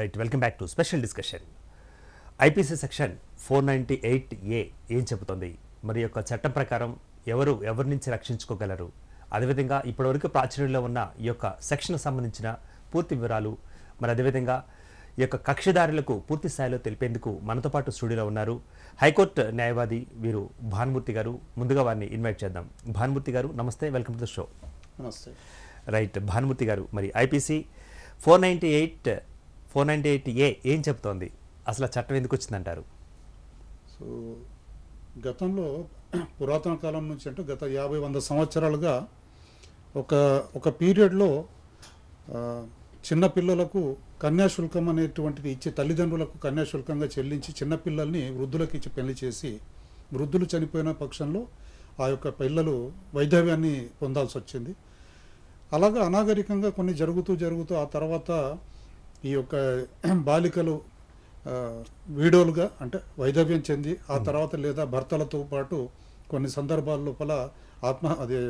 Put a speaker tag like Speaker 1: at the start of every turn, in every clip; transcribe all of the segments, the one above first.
Speaker 1: Right welcome back to special discussion IPC section four ninety eight A ఏం చెబుతుంది మరి యొక్క చట్టం ప్రకారం ఎవరు ఎవరి నుంచి రక్షించుకోగలరు అదేవిధంగా ఇప్పటివరకు ప్రాచుర్యంలో ఉన్న ఈ యొక్క సెక్షన్కు సంబంధించిన పూర్తి వివరాలు మరి అదేవిధంగా ఈ యొక్క కక్షిదారులకు పూర్తి స్థాయిలో తెలిపేందుకు మనతో పాటు స్టూడియోలో ఉన్నారు హైకోర్టు న్యాయవాది వీరు భానుమూర్తి గారు ముందుగా వారిని ఇన్వైట్ చేద్దాం భానుమూర్తి గారు namaste welcome to the show namaste right Bhanumurthy గారు మరి IPC four ninety eight four ninety eight A ఏం చెప్తోంది అసలు చట్టం ఎందుకు వచ్చిందంటారు
Speaker 2: సో గతంలో పురాతన కాలం నుంచి అంటే గత యాభై వంద సంవత్సరాలుగా ఒక ఒక పీరియడ్లో చిన్నపిల్లలకు కన్యాశుల్కం అనేటువంటిది ఇచ్చి తల్లిదండ్రులకు కన్యాశుల్కంగా చెల్లించి చిన్నపిల్లల్ని వృద్ధులకు ఇచ్చి పెళ్లి చేసి వృద్ధులు చనిపోయిన పక్షంలో ఆ యొక్క పిల్లలు వైద్యవ్యాన్ని పొందాల్సి వచ్చింది అలాగా అనాగరికంగా కొన్ని జరుగుతూ జరుగుతూ ఆ తర్వాత ఈ యొక్క బాలికలు వీడోలుగా అంటే వైధవ్యం చెంది ఆ తర్వాత లేదా భర్తలతో పాటు కొన్ని సందర్భాల లోపల ఆత్మ అదే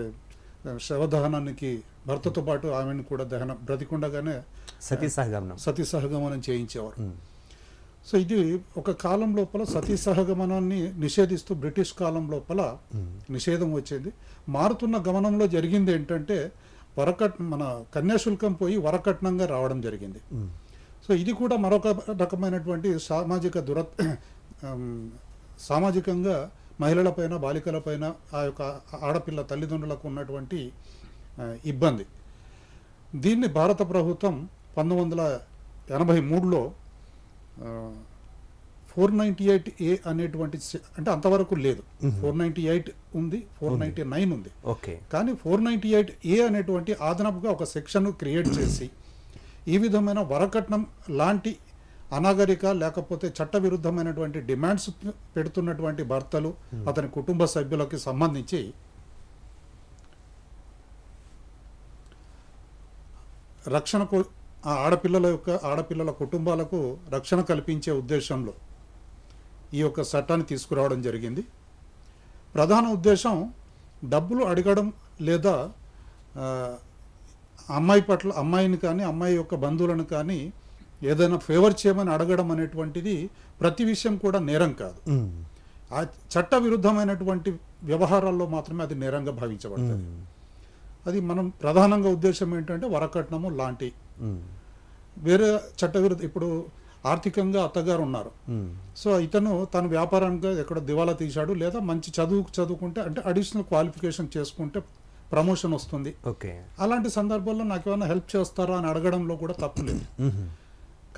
Speaker 2: శవదహనానికి భర్తతో పాటు ఆమెను కూడా దహనం బ్రతికుండగానే సతీ సహగమనం సతీ సహగమనం చేయించేవారు సో ఇది ఒక కాలం లోపల సతీ సహగమనాన్ని నిషేధిస్తూ బ్రిటిష్ కాలం లోపల నిషేధం వచ్చింది మారుతున్న గమనంలో జరిగింది ఏంటంటే వరకట్ మన కన్యాశుల్కం పోయి వరకట్నంగా రావడం జరిగింది సో ఇది కూడా మరొక రకమైనటువంటి సామాజిక దుర సామాజికంగా మహిళలపైన బాలికలపైన ఆ యొక్క ఆడపిల్ల తల్లిదండ్రులకు ఉన్నటువంటి ఇబ్బంది దీన్ని భారత ప్రభుత్వం పంతొమ్మిది వందల ఎనభై మూడులో ఫోర్ నైంటీ ఎయిట్ ఏ అనేటువంటి అంటే అంతవరకు లేదు ఫోర్ నైంటీ ఎయిట్ ఉంది ఫోర్ నైంటీ నైన్ ఉంది ఓకే కానీ ఫోర్ నైంటీ ఎయిట్ ఏ అనేటువంటి అదనపుగా ఒక సెక్షన్ క్రియేట్ చేసి ఈ విధమైన వరకట్నం లాంటి అనాగరిక లేకపోతే చట్టవిరుద్ధమైనటువంటి డిమాండ్స్ పెడుతున్నటువంటి భర్తలు అతని కుటుంబ సభ్యులకి సంబంధించి రక్షణకు ఆడపిల్లల యొక్క ఆడపిల్లల కుటుంబాలకు రక్షణ కల్పించే ఉద్దేశంలో ఈ యొక్క చట్టాన్ని తీసుకురావడం జరిగింది ప్రధాన ఉద్దేశం డబ్బులు అడగడం లేదా అమ్మాయి పట్ల అమ్మాయిని కానీ అమ్మాయి యొక్క బంధువులను కానీ ఏదైనా ఫేవర్ చేయమని అడగడం అనేటువంటిది ప్రతి విషయం కూడా నేరం కాదు ఆ చట్ట విరుద్ధమైనటువంటి వ్యవహారాల్లో మాత్రమే అది నేరంగా భావించబడుతుంది అది మనం ప్రధానంగా ఉద్దేశం ఏంటంటే వరకట్నము లాంటి వేరే చట్ట విరుద్ధ ఇప్పుడు ఆర్థికంగా అత్తగారు ఉన్నారు hmm. సో ఇతను తన వ్యాపారానికి ఎక్కడ దివాలా తీశాడు లేదా మంచి చదువుకు చదువుకుంటే అంటే అడిషనల్ క్వాలిఫికేషన్ చేసుకుంటే ప్రమోషన్ వస్తుంది ఓకే అలాంటి సందర్భాల్లో నాకు ఏమైనా హెల్ప్ చేస్తారా అని అడగడంలో కూడా తప్పులేదు mm-hmm.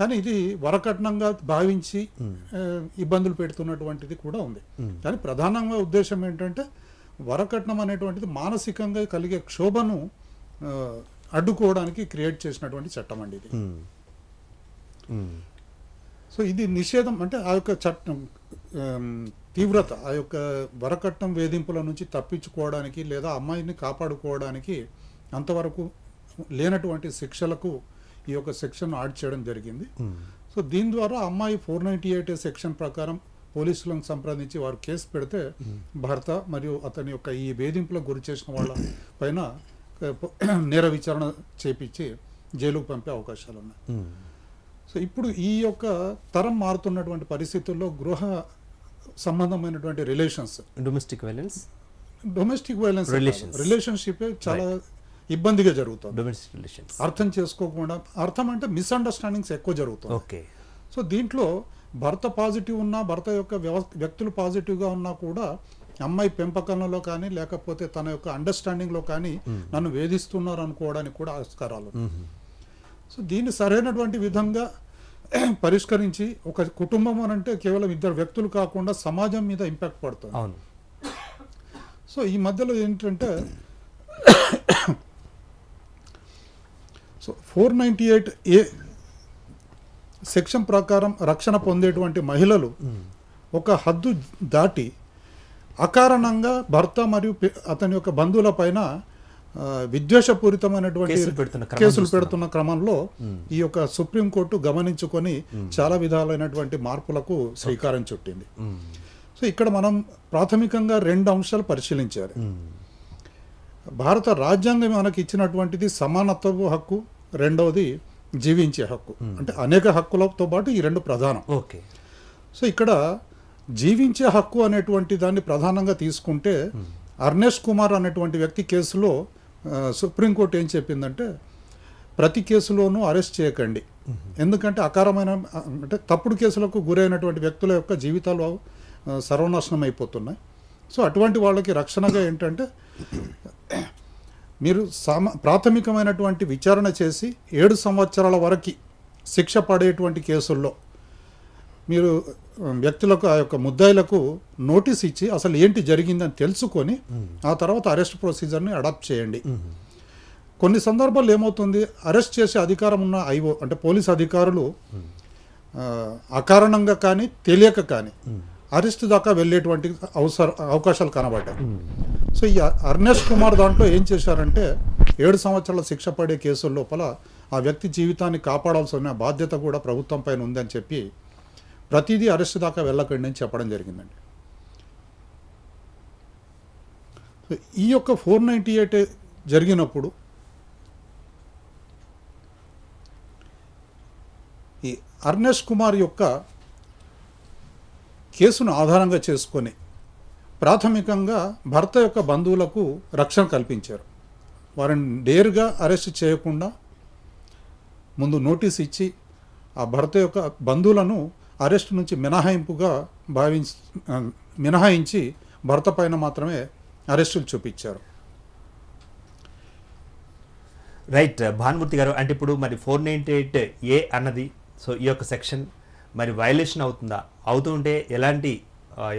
Speaker 2: కానీ ఇది వరకట్నంగా భావించి hmm. ఇబ్బందులు పెడుతున్నటువంటిది కూడా ఉంది hmm. కానీ ప్రధానంగా ఉద్దేశం ఏంటంటే వరకట్నం అనేటువంటిది మానసికంగా కలిగే క్షోభను అడ్డుకోవడానికి క్రియేట్ చేసినటువంటి చట్టం అండి ఇది సో ఇది నిషేధం అంటే ఆ యొక్క చట్టం తీవ్రత ఆ యొక్క వరకట్నం వేధింపుల నుంచి తప్పించుకోవడానికి లేదా అమ్మాయిని కాపాడుకోవడానికి అంతవరకు లేనటువంటి శిక్షలకు ఈ యొక్క సెక్షన్ ఆడ్ చేయడం జరిగింది సో దీని ద్వారా అమ్మాయి ఫోర్ నైన్టీ ఎయిట్ సెక్షన్ ప్రకారం పోలీసులను సంప్రదించి వారు కేసు పెడితే భర్త మరియు అతని యొక్క ఈ వేధింపులకు గురి చేసిన వాళ్ళ పైన నేర విచారణ చేపించి జైలుకు పంపే అవకాశాలు ఉన్నాయి సో ఇప్పుడు ఈ యొక్క తరం మారుతున్నటువంటి పరిస్థితుల్లో గృహ సంబంధమైనటువంటి relations domestic violence domestic violence relationship చాలా ఇబ్బందిగా జరుగుతుంది డొమెస్టిక్ రిలేషన్ అర్థం చేసుకోకుండా అర్థం అంటే మిస్అండర్స్టాండింగ్స్ ఎక్కువ జరుగుతుంది ఓకే సో దీంట్లో భర్త పాజిటివ్ ఉన్నా భర్త యొక్క వ్యక్తులు పాజిటివ్గా ఉన్నా కూడా అమ్మాయి పెంపకంలో కానీ లేకపోతే తన యొక్క అండర్స్టాండింగ్లో కానీ hmm. నన్ను వేధిస్తున్నారు అనుకోవడానికి కూడా ఆస్కారాలు సో దీన్ని సరైనటువంటి విధంగా పరిష్కరించి ఒక కుటుంబం అని అంటే కేవలం ఇద్దరు వ్యక్తులు కాకుండా సమాజం మీద ఇంపాక్ట్ పడుతుంది అవును సో ఈ మధ్యలో ఏంటంటే so four ninety eight A section ప్రకారం రక్షణ పొందేటువంటి మహిళలు ఒక హద్దు దాటి అకారణంగా భర్త మరియు అతని యొక్క బంధువుల పైన విద్వేషపూరితమైనటువంటి కేసులు పెడుతున్న క్రమంలో ఈ యొక్క సుప్రీంకోర్టు గమనించుకొని చాలా విధాలైనటువంటి మార్పులకు శ్రీకారం చుట్టింది సో ఇక్కడ మనం ప్రాథమికంగా రెండు అంశాలు పరిశీలించాలి భారత రాజ్యాంగం మనకి ఇచ్చినటువంటిది సమానత్వపు హక్కు రెండవది జీవించే హక్కు అంటే అనేక హక్కులతో పాటు ఈ రెండు ప్రధానం ఓకే సో ఇక్కడ జీవించే హక్కు అనేటువంటి దాన్ని ప్రధానంగా తీసుకుంటే అర్నేష్ కుమార్ అనేటువంటి వ్యక్తి కేసులో సుప్రీంకోర్టు ఏం చెప్పిందంటే ప్రతి కేసులోనూ అరెస్ట్ చేయకండి ఎందుకంటే అకారమైన అంటే తప్పుడు కేసులకు గురైనటువంటి వ్యక్తుల యొక్క జీవితాలు సర్వనాశనం అయిపోతున్నాయి సో అటువంటి వాళ్ళకి రక్షణగా ఏంటంటే మీరు సామ ప్రాథమికమైనటువంటి విచారణ చేసి ఏడు సంవత్సరాల వరకు శిక్ష పడేటువంటి కేసుల్లో మీరు వ్యక్తులకు ఆ యొక్క ముద్దాయిలకు నోటీస్ ఇచ్చి అసలు ఏంటి జరిగిందని తెలుసుకొని ఆ తర్వాత అరెస్ట్ ప్రొసీజర్ని అడాప్ట్ చేయండి కొన్ని సందర్భాల్లో ఏమవుతుంది అరెస్ట్ చేసే అధికారం ఉన్న ఐఓ అంటే పోలీస్ అధికారులు అకారణంగా కానీ తెలియక కానీ అరెస్ట్ దాకా వెళ్ళేటువంటి అవసర అవకాశాలు కనబడ్డాయి సో ఈ అర్నేష్ కుమార్ దాంట్లో ఏం చేశారంటే ఏడు సంవత్సరాల శిక్ష పడే కేసుల లోపల ఆ వ్యక్తి జీవితాన్ని కాపాడాల్సిన బాధ్యత కూడా ప్రభుత్వం పైన ఉందని చెప్పి ప్రతిదీ అరెస్ట్ దాకా వెళ్ళకండి అని చెప్పడం జరిగిందండి ఈ యొక్క ఫోర్ నైంటీ ఎయిట్ జరిగినప్పుడు ఈ అర్నేష్ కుమార్ యొక్క కేసును ఆధారంగా చేసుకొని ప్రాథమికంగా భర్త యొక్క బంధువులకు రక్షణ కల్పించారు వారిని డేర్గా అరెస్ట్ చేయకుండా ముందు నోటీస్ ఇచ్చి ఆ భర్త యొక్క బంధువులను అరెస్ట్ నుంచి మినహాయింపుగా భావించ మినహాయించి భర్త పైన మాత్రమే అరెస్టులు చూపించారు
Speaker 1: రైట్ భానుమూర్తి గారు అంటే ఇప్పుడు మరి ఫోర్ నైంటీ ఎయిట్ ఏ అన్నది సో ఈ యొక్క సెక్షన్ మరి వైలేషన్ అవుతుందా అవుతుంటే ఎలాంటి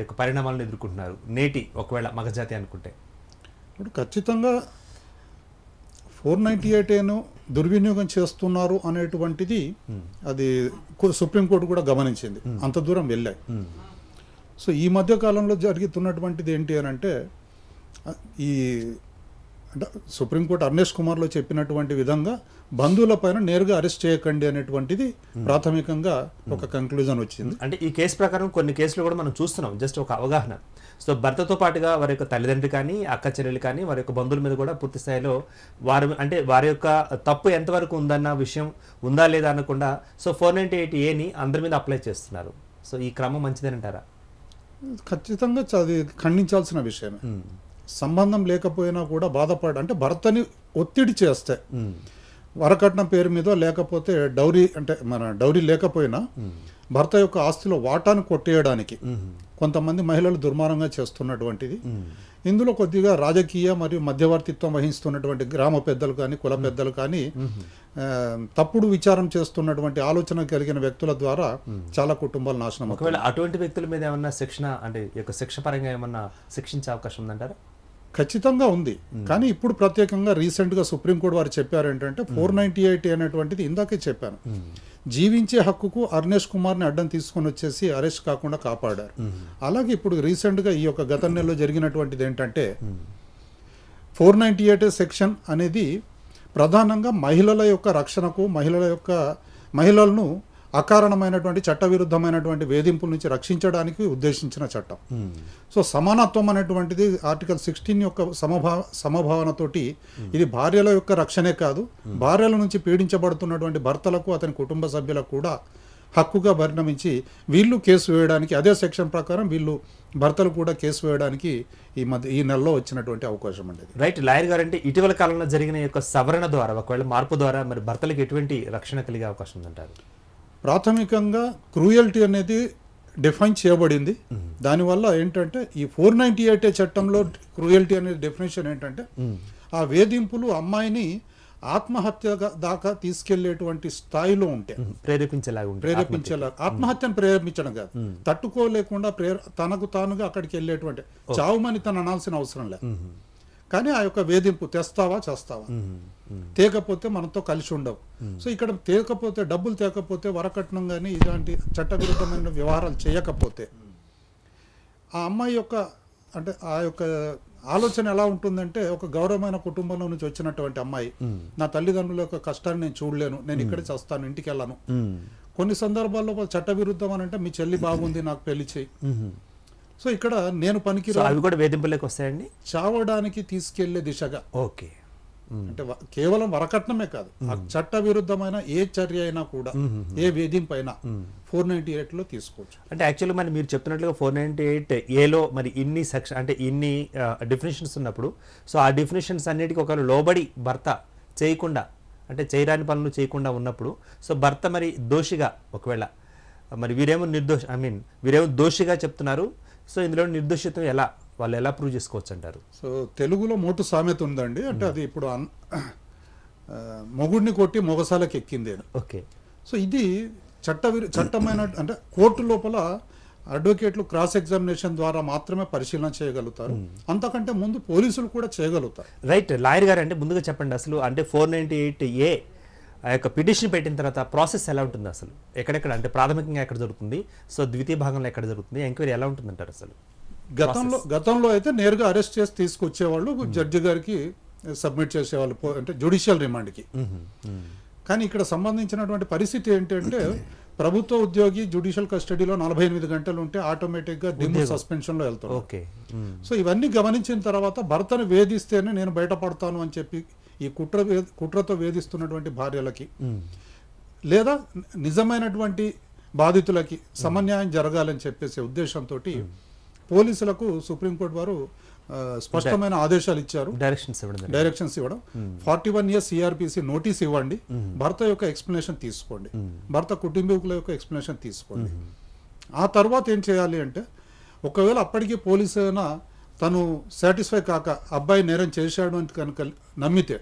Speaker 1: యొక్క పరిణామాలను ఎదుర్కొంటున్నారు
Speaker 2: నేటి ఒకవేళ మగజాతి అనుకుంటే ఇప్పుడు ఖచ్చితంగా ఫోర్ నైంటీ ఎయిట్ ఏను దుర్వినియోగం చేస్తున్నారు అనేటువంటిది hmm. అది సుప్రీంకోర్టు కూడా గమనించింది hmm. అంత దూరం వెళ్ళాయి hmm. సో ఈ మధ్య కాలంలో జరుగుతున్నటువంటిది ఏంటి అని అంటే ఈ అంటే సుప్రీంకోర్టు అర్నేష్ కుమార్లో చెప్పినటువంటి విధంగా బంధువుల పైన నేరుగా అరెస్ట్ చేయకండి అనేటువంటిది ప్రాథమికంగా ఒక కంక్లూజన్ వచ్చింది అంటే ఈ కేసు ప్రకారం కొన్ని కేసులు కూడా మనం చూస్తున్నాం జస్ట్ ఒక అవగాహన సో
Speaker 1: భర్తతో పాటుగా వారి యొక్క తల్లిదండ్రులు కానీ అక్క చెల్లెలు కానీ వారి యొక్క బంధువుల మీద కూడా పూర్తి స్థాయిలో వారి అంటే వారి యొక్క తప్పు ఎంతవరకు ఉందన్న విషయం ఉందా లేదా అనకుండా సో ఫోర్ నైంటీ ఎయిట్ ఏని
Speaker 2: అందరి మీద అప్లై చేస్తున్నారు సో ఈ క్రమం మంచిదేనంటారా ఖచ్చితంగా అది ఖండించాల్సిన విషయమే సంబంధం లేకపోయినా కూడా బాధపడ అంటే భర్తని ఒత్తిడి చేస్తే వరకట్నం పేరు మీద లేకపోతే డౌరీ అంటే మన డౌరీ లేకపోయినా భర్త యొక్క ఆస్తిలో వాటాను కొట్టేయడానికి కొంతమంది మహిళలు దుర్మార్గంగా చేస్తున్నటువంటిది ఇందులో కొద్దిగా రాజకీయ మరియు మధ్యవర్తిత్వం వహిస్తున్నటువంటి గ్రామ పెద్దలు కానీ కుల పెద్దలు కానీ తప్పుడు విచారం చేస్తున్నటువంటి ఆలోచన కలిగిన వ్యక్తుల ద్వారా చాలా కుటుంబాలు నాశనం ఒకవేళ
Speaker 1: అటువంటి వ్యక్తుల మీద ఏమన్నా శిక్షణ అంటే శిక్ష పరంగా ఏమన్నా
Speaker 2: శిక్షించే అవకాశం ఉందంటారా ఖచ్చితంగా ఉంది కానీ ఇప్పుడు ప్రత్యేకంగా రీసెంట్గా సుప్రీంకోర్టు వారు చెప్పారు ఏంటంటే ఫోర్ నైన్టీ ఎయిట్ అనేటువంటిది ఇందాకే చెప్పాను జీవించే హక్కుకు అర్నేష్ కుమార్ని అడ్డం తీసుకొని వచ్చేసి అరెస్ట్ కాకుండా కాపాడారు అలాగే ఇప్పుడు రీసెంట్గా ఈ యొక్క గత నెలలో జరిగినటువంటిది ఏంటంటే ఫోర్ నైంటీ ఎయిట్ సెక్షన్ అనేది ప్రధానంగా మహిళల యొక్క రక్షణకు మహిళల యొక్క మహిళలను అకారణమైనటువంటి చట్టవిరుద్ధమైనటువంటి వేధింపుల నుంచి రక్షించడానికి ఉద్దేశించిన చట్టం సో సమానత్వం అనేటువంటిది ఆర్టికల్ సిక్స్టీన్ యొక్క సమభా సమభావనతోటి ఇది భార్యల యొక్క రక్షణే కాదు భార్యల నుంచి పీడించబడుతున్నటువంటి భర్తలకు అతని కుటుంబ సభ్యులకు కూడా హక్కుగా పరిణమించి వీళ్ళు కేసు వేయడానికి అదే సెక్షన్ ప్రకారం వీళ్ళు భర్తలు కూడా కేసు వేయడానికి ఈ మధ్య ఈ నెలలో వచ్చినటువంటి అవకాశం ఉండేది రైట్ లాయర్ గారు అంటే ఇటీవల కాలంలో జరిగిన యొక్క సవరణ ద్వారా ఒకవేళ మార్పు ద్వారా మరి భర్తలకు ఎటువంటి రక్షణ కలిగే అవకాశం ఉందంటారు ప్రాథమికంగా క్రూయల్టీ అనేది డిఫైన్ చేయబడింది దానివల్ల ఏంటంటే ఈ ఫోర్ నైంటీ ఎయిట్ చట్టంలో క్రూయల్టీ అనే డెఫినేషన్ ఏంటంటే ఆ వేధింపులు అమ్మాయిని ఆత్మహత్య దాకా తీసుకెళ్లేటువంటి స్థాయిలో ఉంటే ప్రేరేపించేలాగా ప్రేరేపించేలాగా ఆత్మహత్యను ప్రేరేపించడం కాదు తట్టుకోలేకుండా ప్రేర తనకు తానుగా అక్కడికి వెళ్ళేటువంటి చావుమని తను అనాల్సిన అవసరం లేదు కానీ ఆ యొక్క వేధింపు తెస్తావా చేస్తావా తేకపోతే మనతో కలిసి ఉండవు సో ఇక్కడ తేకపోతే డబ్బులు తేకపోతే వరకట్నం కానీ ఇలాంటి చట్టవిరుద్ధమైన వ్యవహారాలు చేయకపోతే ఆ అమ్మాయి యొక్క అంటే ఆ యొక్క ఆలోచన ఎలా ఉంటుందంటే ఒక గౌరవమైన కుటుంబంలో నుంచి వచ్చినటువంటి అమ్మాయి నా తల్లిదండ్రుల యొక్క కష్టాన్ని నేను చూడలేను నేను ఇక్కడే చేస్తాను ఇంటికి వెళ్ళను కొన్ని సందర్భాల్లో చట్టవిరుద్ధం అని అంటే మీ చెల్లి బాగుంది నాకు పెళ్లి చేయి సో ఇక్కడ నేను పనికి అవి కూడా వేధింపులకు వస్తాయండి చావడానికి తీసుకెళ్లే దిశగా ఓకే అంటే కేవలం వరకట్నమే కాదు చట్ట విరుద్ధమైన ఏ చర్య అయినా కూడా ఏ వేధింపు అయినా
Speaker 1: ఫోర్ నైన్టీ ఎయిట్ లో తీసుకోవచ్చు అంటే యాక్చువల్లీ మరి మీరు చెప్తున్నట్లుగా ఫోర్ నైన్టీ ఎయిట్ ఏలో మరి ఇన్ని సెక్షన్ అంటే ఇన్ని డెఫినేషన్స్ ఉన్నప్పుడు సో ఆ డెఫినేషన్స్ అన్నిటికీ ఒకవేళ లోబడి భర్త చేయకుండా అంటే చేయరాని పనులు చేయకుండా ఉన్నప్పుడు సో భర్త మరి దోషిగా ఒకవేళ మరి వీరేమో నిర్దోష ఐ మీన్ వీరేమో దోషిగా చెప్తున్నారు సో ఇందులో నిర్దోషిత ఎలా
Speaker 2: వాళ్ళు ఎలా ప్రూవ్ చేసుకోవచ్చు అంటారు సో తెలుగులో మోటు సామెత ఉందండి అంటే hmm. అది ఇప్పుడు మొగుడిని కొట్టి మొగసాలకు ఎక్కింది ఓకే సో ఇది చట్ట చట్టమైన అంటే కోర్టు లోపల అడ్వకేట్లు క్రాస్ ఎగ్జామినేషన్ ద్వారా మాత్రమే పరిశీలన చేయగలుగుతారు hmm. అంతకంటే ముందు పోలీసులు కూడా చేయగలుగుతారు రైట్ లాయర్ గారు అంటే ముందుగా చెప్పండి అసలు అంటే
Speaker 1: ఫోర్ నైన్టీ ఎయిట్ ఏ ఆ యొక్క పిటిషన్ పెట్టిన తర్వాత ప్రాసెస్ ఎలా ఉంటుంది అసలు ఎక్కడెక్కడ అంటే ప్రాథమికంగా ఎక్కడ జరుగుతుంది సో ద్వితీయ భాగంలో ఎక్కడ జరుగుతుంది ఎంక్వైరీ ఎలా ఉంటుంది అసలు గతంలో
Speaker 2: గతంలో అయితే నేరుగా అరెస్ట్ చేసి తీసుకొచ్చేవాళ్ళు జడ్జి గారికి సబ్మిట్ చేసేవాళ్ళు అంటే జ్యుడిషియల్ రిమాండ్కి కానీ ఇక్కడ సంబంధించినటువంటి పరిస్థితి ఏంటంటే ప్రభుత్వ ఉద్యోగి జ్యుడిషియల్ కస్టడీలో నలభై ఎనిమిది గంటలు ఉంటే ఆటోమేటిక్ గా సస్పెన్షన్ లో వెళ్తాడు ఓకే సో ఇవన్నీ గమనించిన తర్వాత భర్తను వేధిస్తేనే నేను బయటపడతాను అని చెప్పి ఈ కుట్ర కుట్రతో వేధిస్తున్నటువంటి భార్యలకి లేదా నిజమైనటువంటి బాధితులకి సమన్యాయం జరగాలని చెప్పేసే ఉద్దేశంతో పోలీసులకు సుప్రీంకోర్టు వారు స్పష్టమైన ఆదేశాలు ఇచ్చారు డైరెక్షన్స్ ఇవ్వడం forty one years CrPC notice ఇవ్వండి భర్త యొక్క ఎక్స్ప్లెనేషన్ తీసుకోండి భర్త కుటుంబీకుల యొక్క ఎక్స్ప్లెనేషన్ తీసుకోండి ఆ తర్వాత ఏం చేయాలి అంటే ఒకవేళ అప్పటికి పోలీసు అయినా తను సాటిస్ఫై కాక అబ్బాయి నేరం చేశాడు అని కనుక నమ్మితే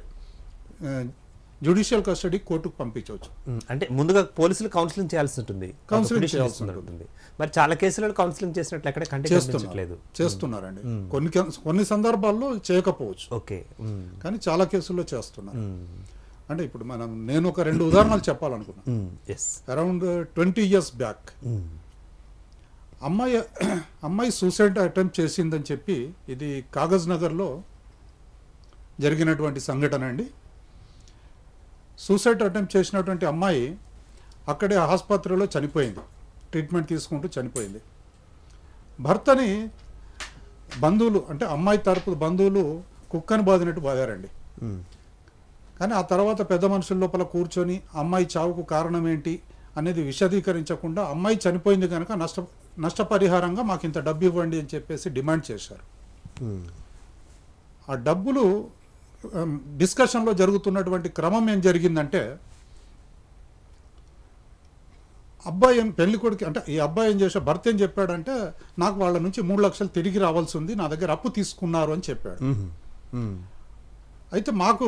Speaker 2: జ్యుడిషియల్ కస్టడీ కోర్టుకు పంపించవచ్చు అంటే ముందుగా పోలీసులు కౌన్సిలింగ్ చేయాల్సి ఉంటుంది కౌన్సిలింగ్ చేయాల్సి ఉంటుంది మరి చాలా కేసులలో కౌన్సిలింగ్ చేసినట్లు ఎక్కడ చేస్తున్నారు చేస్తున్నారండి కొన్ని కొన్ని సందర్భాల్లో చేయకపోవచ్చు ఓకే కానీ చాలా కేసుల్లో చేస్తున్నారు అంటే ఇప్పుడు మనం నేను ఒక రెండు ఉదాహరణలు చెప్పాలనుకున్నాను అరౌండ్ ట్వంటీ ఇయర్స్ బ్యాక్ అమ్మాయి అమ్మాయి సూసైడ్ అటెంప్ట్ చేసిందని చెప్పి ఇది కాగజ్ నగర్లో జరిగినటువంటి సంఘటన అండి సూసైడ్ అటెంప్ట్ చేసినటువంటి అమ్మాయి అక్కడే ఆసుపత్రిలో చనిపోయింది ట్రీట్మెంట్ తీసుకుంటూ చనిపోయింది భర్తని బంధువులు అంటే అమ్మాయి తరపు బంధువులు కుక్కను బాదినట్టు బాధారండి కానీ ఆ తర్వాత పెద్ద మనుషుల లోపల కూర్చొని అమ్మాయి చావుకు కారణం ఏంటి అనేది విశదీకరించకుండా అమ్మాయి చనిపోయింది కనుక నష్ట నష్టపరిహారంగా మాకు ఇంత డబ్బు ఇవ్వండి అని చెప్పేసి డిమాండ్ చేశారు ఆ డబ్బులు డిస్కషన్లో జరుగుతున్నటువంటి క్రమం ఏం జరిగిందంటే అబ్బాయి ఏం పెళ్లి కొడుకు అంటే ఈ అబ్బాయి ఏం చేసా భర్త ఏం చెప్పాడంటే నాకు వాళ్ళ నుంచి మూడు లక్షలు తిరిగి రావాల్సి ఉంది నా దగ్గర అప్పు తీసుకున్నారు అని చెప్పాడు అయితే మాకు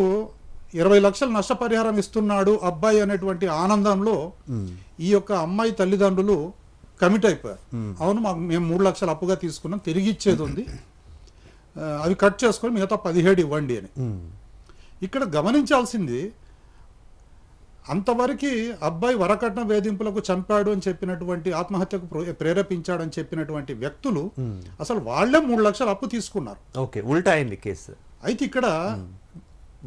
Speaker 2: ఇరవై లక్షలు నష్టపరిహారం ఇస్తున్నాడు అబ్బాయి అనేటువంటి ఆనందంలో ఈ యొక్క అమ్మాయి తల్లిదండ్రులు కమిట్ అయిపోయారు అవును మాకు మేము మూడు లక్షలు అప్పుగా తీసుకున్నాం తిరిగి ఇచ్చేది ఉంది అవి కట్ చేసుకొని మిగతా పదిహేడు ఇవ్వండి అని ఇక్కడ గమనించాల్సింది అంతవరకు అబ్బాయి వరకట్న వేధింపులకు చంపాడు అని చెప్పినటువంటి ఆత్మహత్యకు ప్రేరేపించాడని చెప్పినటువంటి వ్యక్తులు అసలు వాళ్లే మూడు లక్షలు అప్పు తీసుకున్నారు ఓకే ఉల్టా అయింది కేసు అయితే ఇక్కడ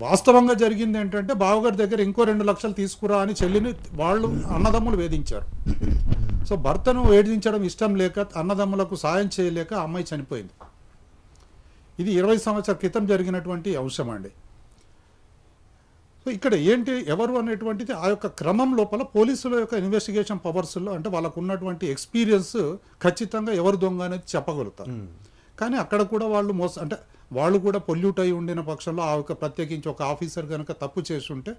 Speaker 2: వాస్తవంగా జరిగింది ఏంటంటే బావగారి దగ్గర ఇంకో రెండు లక్షలు తీసుకురా అని చెల్లిని వాళ్ళు అన్నదమ్ములు వేధించారు సో భర్తను వేధించడం ఇష్టం లేక అన్నదమ్ములకు సాయం చేయలేక అమ్మాయి చనిపోయింది ఇది ఇరవై సంవత్సరాల క్రితం జరిగినటువంటి అంశం అండి సో ఇక్కడ ఏంటి ఎవరు అనేటువంటిది ఆ యొక్క క్రమం లోపల పోలీసుల యొక్క ఇన్వెస్టిగేషన్ పవర్స్లో అంటే వాళ్ళకు ఉన్నటువంటి ఎక్స్పీరియన్స్ ఖచ్చితంగా ఎవరు దొంగ అనేది చెప్పగలుగుతారు కానీ అక్కడ కూడా వాళ్ళు మోస అంటే వాళ్ళు కూడా పొల్యూట్ అయి ఉండిన పక్షంలో ఆ యొక్క ప్రత్యేకించి ఒక ఆఫీసర్ కనుక తప్పు చేస్తుంటే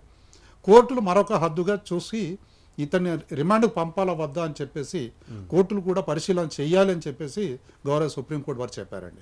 Speaker 2: కోర్టులు మరొక హద్దుగా చూసి ఇతన్ని రిమాండ్కి పంపాలా వద్దా అని చెప్పేసి కోర్టులు కూడా పరిశీలన చేయాలని చెప్పేసి గౌరవ సుప్రీంకోర్టు వారు చెప్పారండి